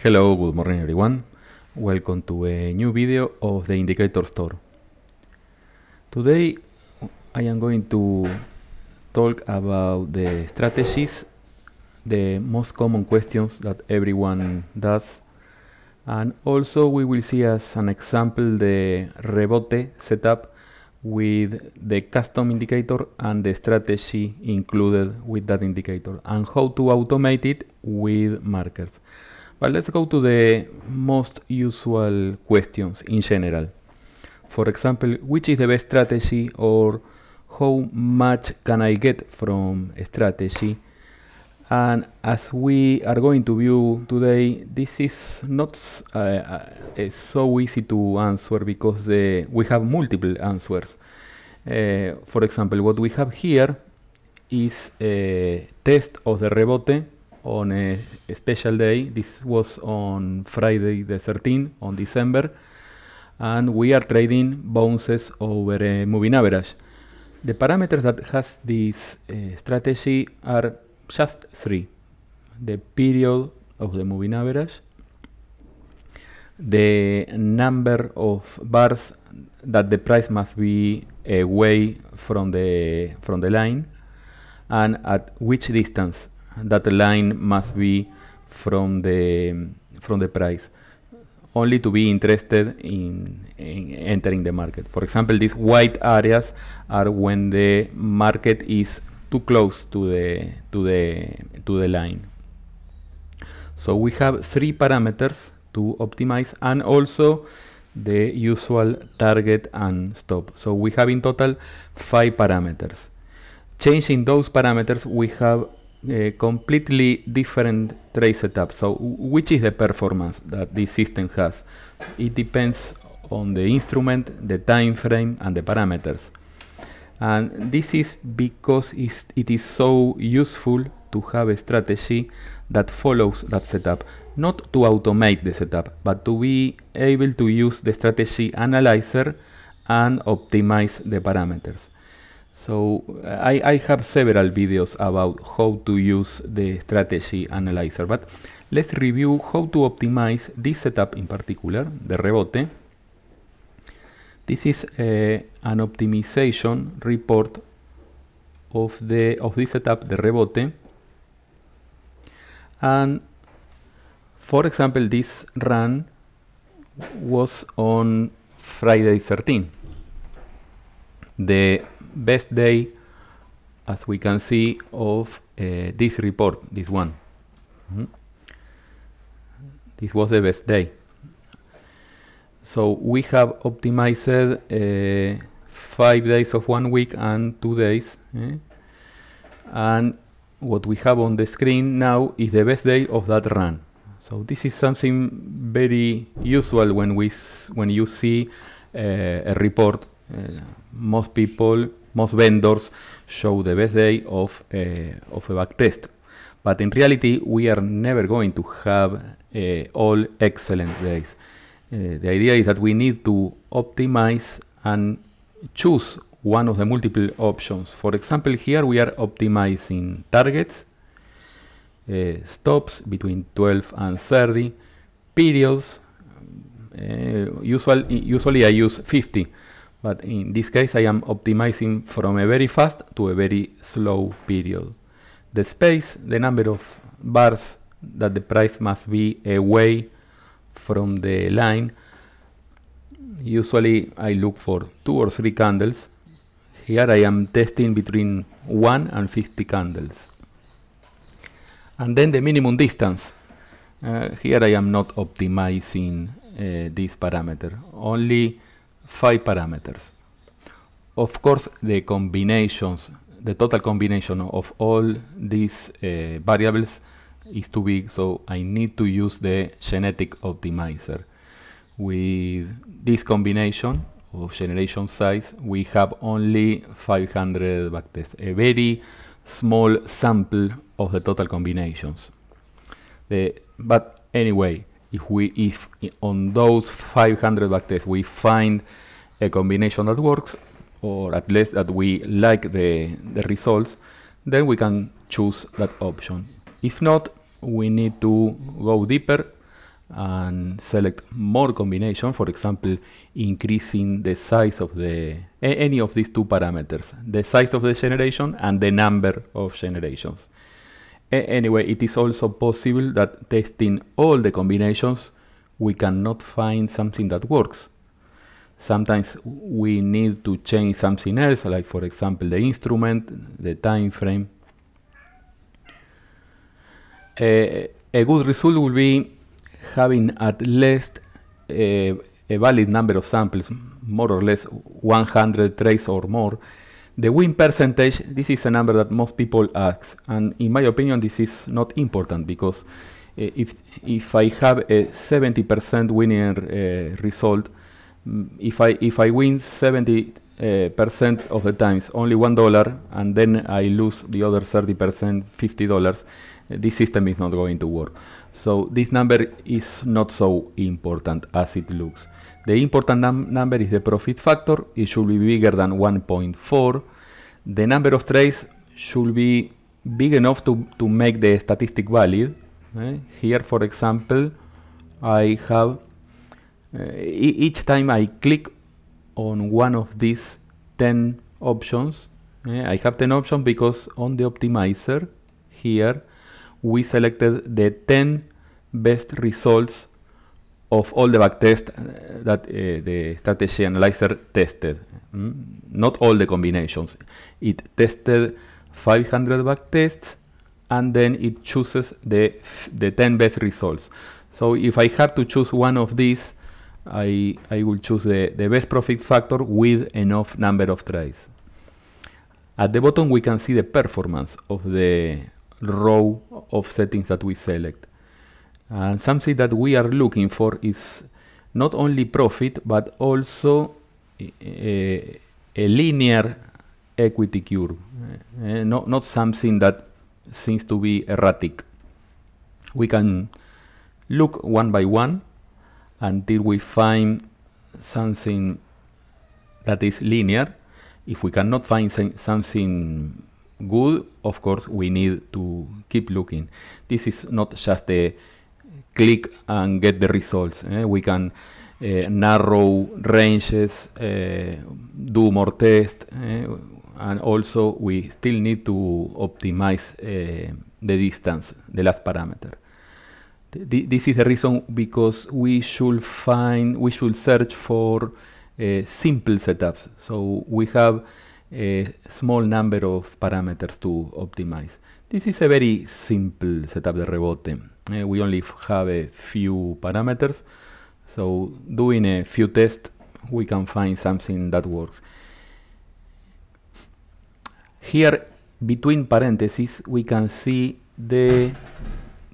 Hello, good morning everyone. Welcome to a new video of the Indicator Store. Today I am going to talk about the strategies, the most common questions that everyone does, and also we will see as an example the rebote setup with the custom indicator and the strategy included with that indicator and how to automate it with markers. But let's go to the most usual questions in general. For example, which is the best strategy or how much can I get from strategy? And as we are going to view today, this is not uh, uh, so easy to answer because the, we have multiple answers. Uh, for example, what we have here is a uh, test of the rebote on a, a special day. This was on Friday the 13th, on December, and we are trading bounces over a moving average. The parameters that has this uh, strategy are just three. The period of the moving average, the number of bars that the price must be away from the from the line and at which distance that line must be from the from the price only to be interested in, in, entering the market. For example, these white areas are when the market is too close to the to the to the line. So we have three parameters to optimize and also the usual target and stop. So we have in total five parameters. Changing those parameters, we have a eh, completely different trace setup. So which is the performance that this system has? It depends on the instrument, the time frame, and the parameters. And this is because it is so useful to have a strategy that follows that setup. Not to automate the setup, but to be able to use the strategy analyzer and optimize the parameters. So I, I have several videos about how to use the strategy analyzer, but let's review how to optimize this setup in particular, the rebote. This is uh, an optimization report of the of this setup, the rebote. And for example, this run was on Friday 13. The best day, as we can see, of uh, this report, this one. Mm -hmm. This was the best day. So we have optimized uh, five days of one week and two days. Eh? And what we have on the screen now is the best day of that run. So this is something very usual when we when you see uh, a report Eh, most people, most vendors show the best day of, eh, of a backtest. But in reality, we are never going to have eh, all excellent days. the idea is that we need to optimize and choose one of the multiple options. For example, here we are optimizing targets, uh, stops between 12 and 30, periods, uh, usual, usually I use 50 but in this case, I am optimizing from a very fast to a very slow period. The space, the number of bars that the price must be away from the line. Usually I look for two or three candles. Here I am testing between 1 and 50 candles. And then the minimum distance. Uh, here I am not optimizing uh, this parameter. Only five parameters. Of course, the combinations, the total combination of all these uh, variables is too big, so I need to use the genetic optimizer. With this combination of generation size, we have only 500 backtests, a very small sample of the total combinations. The, but anyway, if we if on those 500 backtests we find a combination that works or at least that we like the, the results then we can choose that option if not we need to go deeper and select more combination for example increasing the size of the any of these two parameters the size of the generation and the number of generations Anyway, it is also possible that testing all the combinations, we cannot find something that works. Sometimes we need to change something else, like for example the instrument, the time frame. a good result will be having at least a, a valid number of samples, more or less 100 trays or more, the win percentage, this is a number that most people ask, and in my opinion, this is not important because uh, if if I have a 70% winning uh, result, mm, if I if I win 70 uh, percent of the times only one dollar, and then I lose the other 30 percent, 50 dollars, this system is not going to work. So this number is not so important as it looks. The important num number is the profit factor. It should be bigger than 1.4. The number of trades should be big enough to, to make the statistic valid. Eh? Here, for example, I have uh, each time I click on one of these 10 options, eh? I have 10 options because on the optimizer here we selected the 10 best results of all the backtests uh, that uh, the strategy analyzer tested. Mm? Not all the combinations. It tested 500 backtests and then it chooses the, the 10 best results. So if I had to choose one of these, I, I will choose the, the best profit factor with enough number of tries. At the bottom we can see the performance of the row of settings that we select. And something that we are looking for is not only profit, but also a, eh, eh, a linear equity curve, uh, not, not something that seems to be erratic. We can look one by one until we find something that is linear. If we cannot find something good, of course, we need to keep looking. This is not just a, click and get the results. Eh? We can eh, narrow ranges, eh, do more tests, eh? and also we still need to optimize the distance, the last parameter. Th this is the reason because we should find, we should search for uh, simple setups. So we have a small number of parameters to optimize. This is a very simple setup de rebote. Uh, we only have a few parameters. So doing a few tests, we can find something that works. Here, between parentheses, we can see the,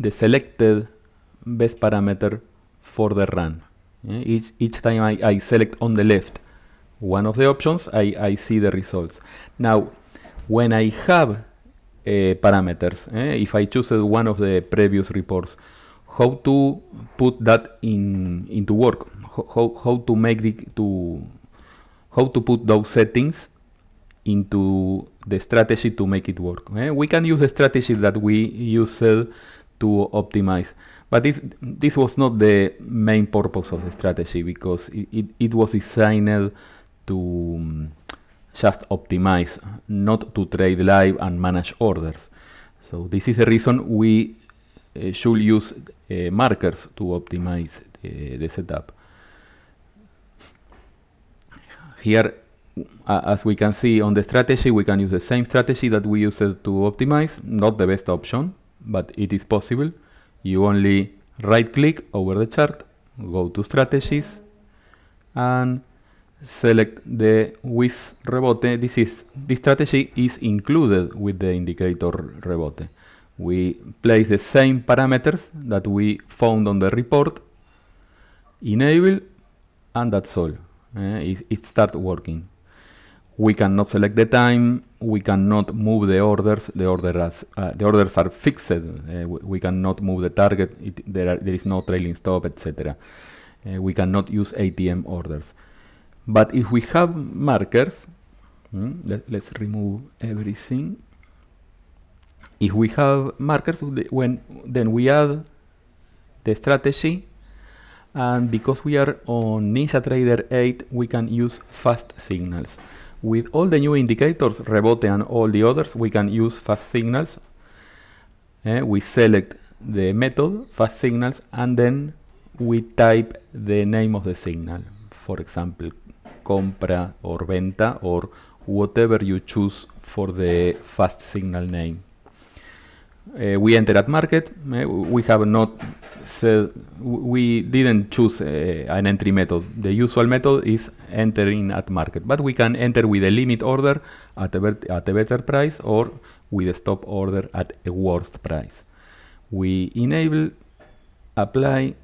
the selected best parameter for the run. Eh, each, each time I, I select on the left one of the options, I, I see the results. Now, when I have uh, parameters. Eh? If I choose one of the previous reports, how to put that in into work? How, how to make the to how to put those settings into the strategy to make it work. Eh? We can use the strategy that we used eh, to optimize. But this this was not the main purpose of the strategy because it, it, it was designed to um, just optimize, not to trade live and manage orders. So this is the reason we uh, should use uh, markers to optimize uh, the setup. Here, as we can see on the strategy, we can use the same strategy that we used to optimize, not the best option, but it is possible. You only right click over the chart, go to strategies, and select the with rebote. This is this strategy is included with the indicator rebote. We place the same parameters that we found on the report, enable, and that's all. Uh, it, it starts working. We cannot select the time. We cannot move the orders. The order has, uh, the orders are fixed. Uh, we cannot move the target. It, there, are, there is no trailing stop, etc. Eh, we cannot use ATM orders. But if we have markers, mm, let, let's remove everything. If we have markers, when then we add the strategy, and because we are on NinjaTrader 8, we can use fast signals. With all the new indicators, Rebote and all the others, we can use fast signals. Eh, we select the method, fast signals, and then we type the name of the signal. For example, compra or venta or whatever you choose for the fast signal name. Uh, we enter at market. Uh, we have not said we didn't choose uh, an entry method. The usual method is entering at market, but we can enter with a limit order at a, at a better price or with a stop order at a worst price. We enable, apply,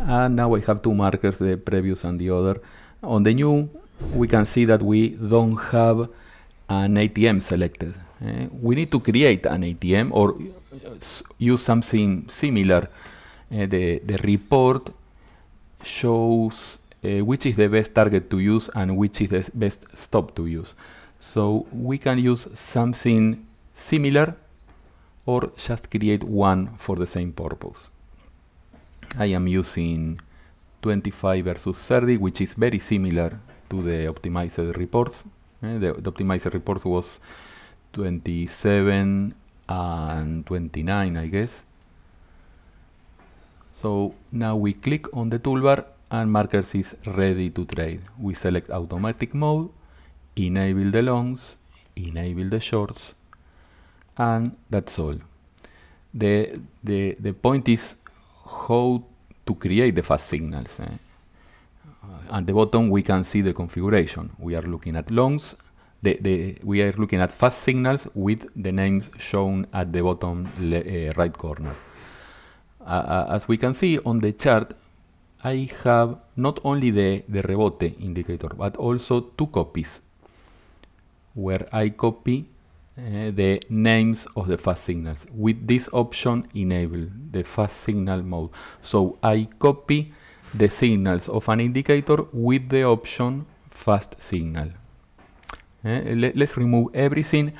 and ah, now we have two markers, the previous and the other. On the new, we can see that we don't have an ATM selected. Eh, we need to create an ATM or use something similar. Eh, the, the report shows uh, which is the best target to use and which is the best stop to use. So we can use something similar or just create one for the same purpose. I am using 25 versus 30, which is very similar to the optimized reports. Eh, the, the optimized reports was 27 and 29, I guess. So now we click on the toolbar and markers is ready to trade. We select automatic mode, enable the longs, enable the shorts, and that's all. The, the, the point is how to create the fast signals. Eh? Uh, at the bottom, we can see the configuration. We are looking at longs. The, the, we are looking at fast signals with the names shown at the bottom uh, right corner. Uh, as we can see on the chart, I have not only the, the rebote indicator, but also two copies, where I copy Eh, the names of the fast signals. With this option enable the fast signal mode. So I copy the signals of an indicator with the option fast signal. Uh, eh, let, us remove everything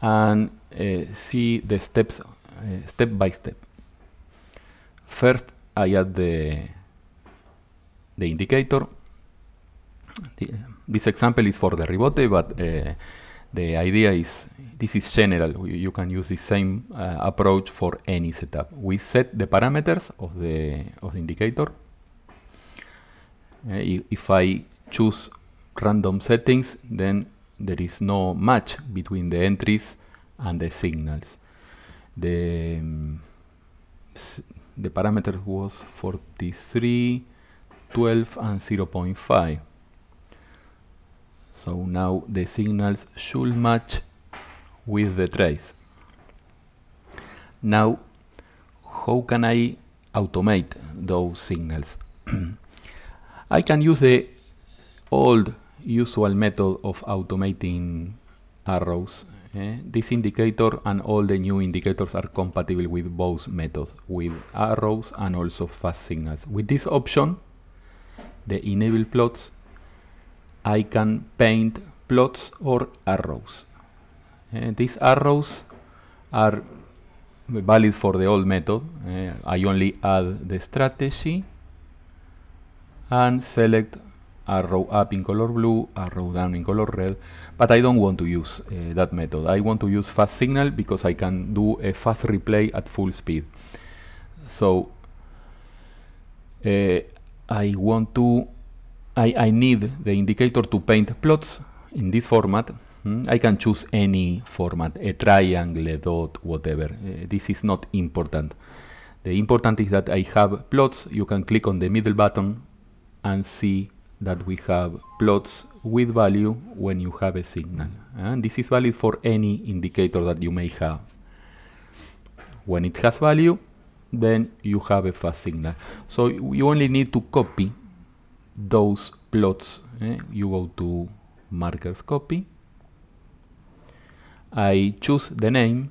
and uh, see the steps step by step. First I add the, the indicator. The, this example is for the ribote but the idea is this is general. You can use the same uh, approach for any setup. We set the parameters of the, of the indicator. Uh, if I choose random settings, then there is no match between the entries and the signals. The, um, the parameter was 43, 12 and 0.5. So now the signals should match with the trace. Now, how can I automate those signals? I can use the old usual method of automating arrows. Eh? This indicator and all the new indicators are compatible with both methods, with arrows and also fast signals. With this option, the enable plots, I can paint plots or arrows. Uh, these arrows are valid for the old method. Uh, I only add the strategy and select arrow up in color blue, arrow down in color red, but I don't want to use uh, that method. I want to use fast signal because I can do a fast replay at full speed. So uh, I want to, I, I need the indicator to paint plots in this format Hmm? I can choose any format, a triangle, a dot, whatever. Uh, this is not important. The important is that I have plots. You can click on the middle button and see that we have plots with value when you have a signal. And this is valid for any indicator that you may have. When it has value, then you have a fast signal. So you only need to copy those plots. Eh? You go to markers copy I choose the name,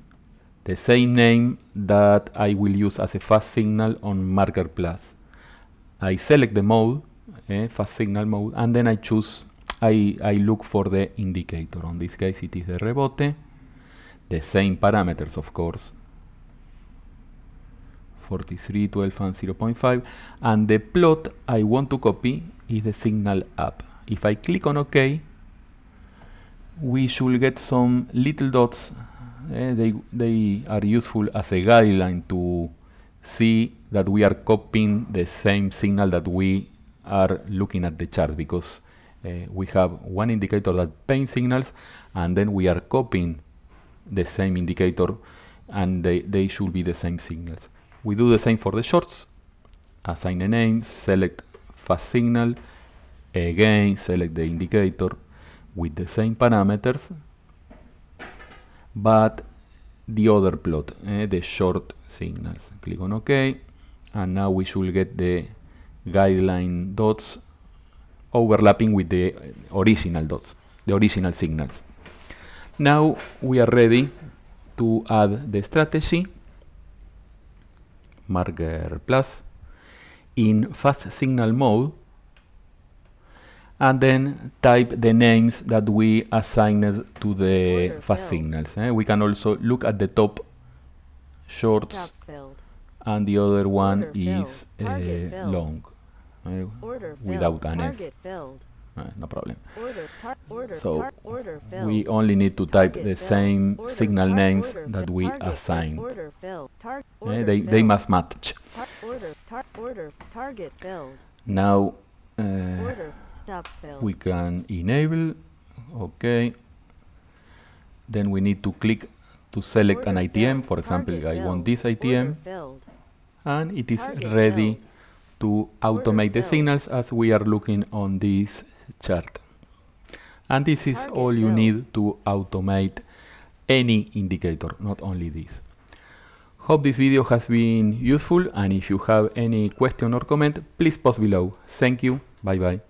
the same name that I will use as a fast signal on marker plus. I select the mode, eh, fast signal mode, and then I choose, I, I look for the indicator. On this case it is the rebote, the same parameters of course, 43, 12 and 0.5 and the plot I want to copy is the signal up. If I click on OK we should get some little dots. Eh, they, they are useful as a guideline to see that we are copying the same signal that we are looking at the chart because uh, we have one indicator that paints signals and then we are copying the same indicator and they, they should be the same signals. We do the same for the shorts, assign a name, select fast signal, again select the indicator, with the same parameters but the other plot, eh, the short signals. Click on OK and now we should get the guideline dots overlapping with the original dots, the original signals. Now we are ready to add the strategy marker plus in fast signal mode and then type the names that we assigned to the fast signals. Eh? We can also look at the top shorts and the other one eh, eh? Order is uh, long Order without an S. Eh, no problem. so we only need to type the same signal names that we assigned. they, they must match. now we can enable okay then we need to click to select an ITM for example I want this ITM and it is ready to automate the signals as we are looking on this chart and this is all you need to automate any indicator not only this Hope this video has been useful and if you have any question or comment, please post below. Thank you, bye bye.